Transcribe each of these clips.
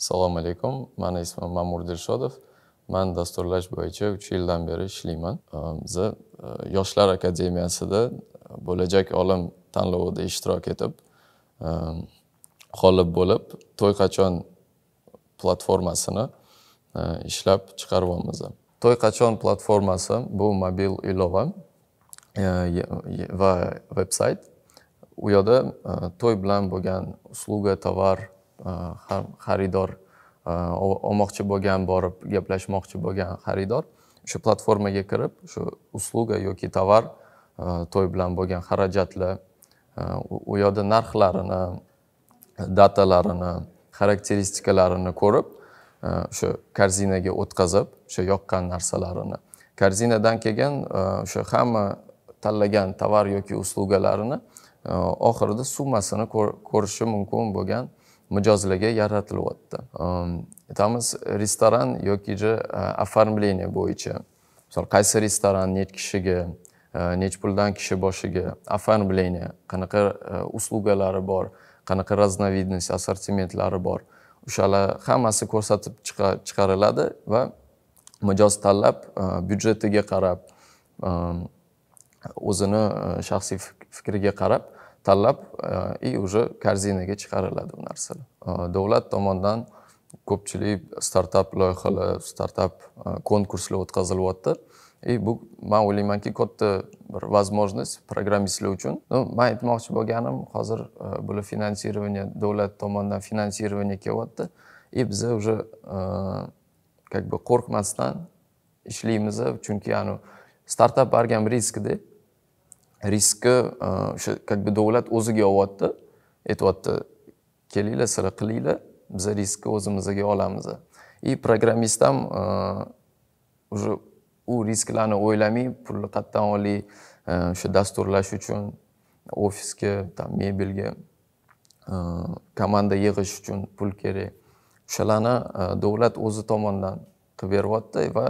assalomu alaykum mani ismim mamur dilshodov man dasturlash bo'yicha uch yildan beri ishlayman biza e, yoshlar akademiyasida bo'lajak olim tanlovida ishtirok etib g'olib bo'lib to'y qachon platformasini e, ishlab chiqaryapmiz to'y qachon platformasi bu mobil ilova e, va veb sayt u yerda to'y bilan bo'lgan usluga tovar xaridor э, olmoqchi э, bo'lgan borib gaplashmoqchi bo'lgan xaridor o'sha platformaga kirib o'sha usluga yoki tovar э, to'y bilan bo'lgan xarajatlar u yoqda narxlarini datalarini xarakteristikalarini ko'rib o'sha korzinaga o'tkazib o'sha yoqqan narsalarini korzinadan keyin o'sha e, hamma tanlagan tovar yoki uslugalarini e, oxirida summasini ko'rishi mumkin bo'lgan mijozlarga yaratilyapti aytamiz ehm, restoran yoki e, оформление bo'yicha misol qaysi restoran nechi kishiga e, nechi puldan kishi boshiga оформление qanaqa e, uslugalari bor qanaqa разновидность assortimentlari bor o'shalar hammasi ko'rsatib chiqariladi va mijoz tanlab byudjetiga qarab ehm, o'zini shaxsiy fikriga qarab tanlab и e, уже korzinaga chiqariladi bu narsalar e, davlat tomonidan ko'pchilik startap loyihalar startap e, konkurslar o'tkazilyapti и bu man o'ylaymanki katta bir возможность programmistlar uchun man aytmoqchi bo'lganim hozir bular finansирование davlat tomonidan finansирование kelyapti и biza уже как бы qo'rqmasdan ishlaymiz chunki ani startap bargam riskda riskni e, o'sha как бы davlat o'ziga olyapti aytyapti kelinglar sira qilinglar biza riskni o'zimizga olamiz и programmist ham e, уже u risklarni o'ylamay pulni qayerdan olay e, o'sha dasturlash uchun ofisga там mebelga komanda yig'ish uchun pul kerak o'shalarni davlat o'zi tomonidan qilib beryapti va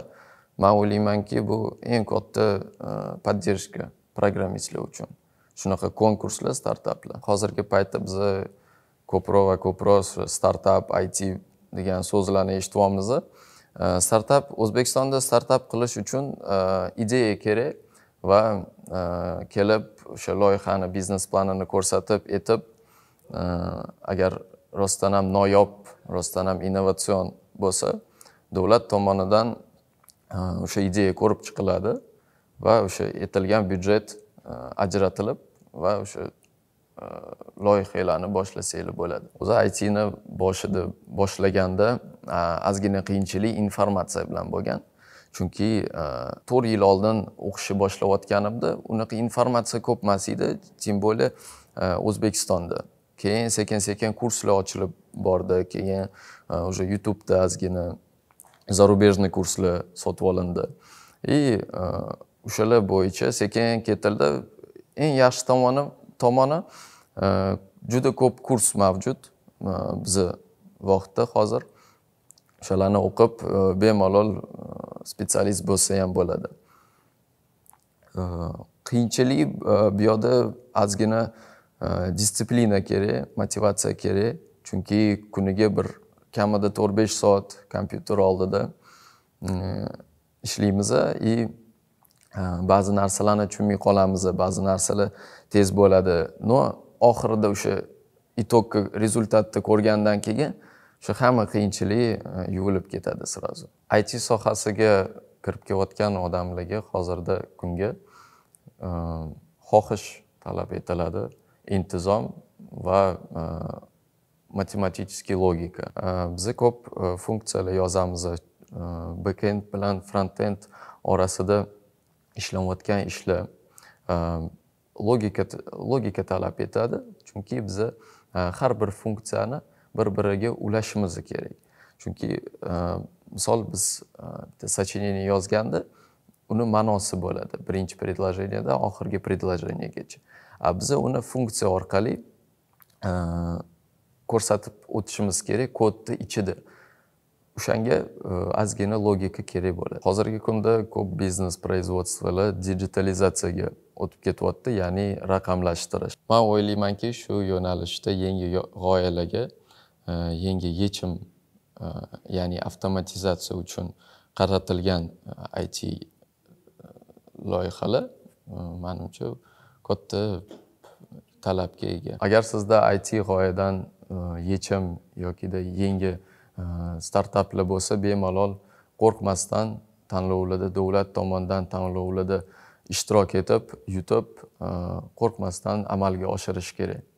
man o'ylaymanki bu eng katta поддержка programmistlar uchun shunaqa konkurslar startaplar hozirgi paytda biza ko'proq va ko'proq startap it degan so'zlarni eshityapmiz startap o'zbekistonda startap qilish uchun ideya kerak va kelib o'sha loyihani biznes planini ko'rsatib aytib agar rostdan ham noyob rostdan ham innovatsion bo'lsa davlat tomonidan o'sha ideya ko'rib chiqiladi va o'sha aytilgan byudjet e, ajratilib va o'sha e, loyihalarni boshlasanglar bo'ladi o'zi itni boshida boshlaganda e, ozgina qiyinchilik informatsiya bilan bo'lgan chunki to'rt yil oldin o'qishni boshlayotganimda unaqa informatsiya ko'p emas edi тем более o'zbekistonda keyin sekin sekin kurslar ochilib bordi keyin уже youtubeda ozgina зарубежный kurslar sotib olindi и o'shalar bo'yicha sekin ketildi eng yaxshi tomoni tomoni e, juda ko'p kurs mavjud e, bizni vaqtda hozir o'shalarni o'qib e, bemalol spetsialist bo'lsa ham bo'ladi qiyinchilik bu yoqda ozgina disiplina kerak motivatsiya kerak chunki kuniga bir kamida to'rt besh soat kompyuter oldida ishlaymiz и ba'zi narsalarni tushunmay qolamiz ba'zi narsalar tez bo'ladi но oxirida o'sha itogni rezultatni ko'rgandan keyin shu hamma qiyinchilik yuvilib ketadi сразу it sohasiga kirib kelayotgan odamlarga hozirda kunga xohish talab etiladi intizom va matematik logika biza ko'p funksiyalar yozamiz bekend bilan frontend orasida ishlanayotgan ishlar e, logika logika talab etadi chunki biza e, har bir funksiyani bir biriga ulashimiz kerak chunki e, misol biz bitta сочинение yozganda uni ma'nosi bo'ladi birinchi предложениеdan oxirgi предложениеgacha a biza uni funksiya orqali ko'rsatib o'tishimiz kerak kodni ichida o'shanga e, ozgina logika kerak bo'ladi hozirgi kunda ko'p biznes производстволар digitalizatsiyaga o'tib ketyapti ya'ni raqamlashtirish man o'ylaymanki shu yo'nalishda yangi g'oyalarga e, yangi yechim e, ya'ni avtomatizatsiya uchun qaratilgan it loyihalar manimcha katta talabga ega agar sizda it g'oyadan yechim yokida yangi startaplar bo'lsa bemalol qo'rqmasdan tanlovlarda davlat tomonidan tanlovlarda ishtirok etib yutib qo'rqmasdan amalga oshirish kerak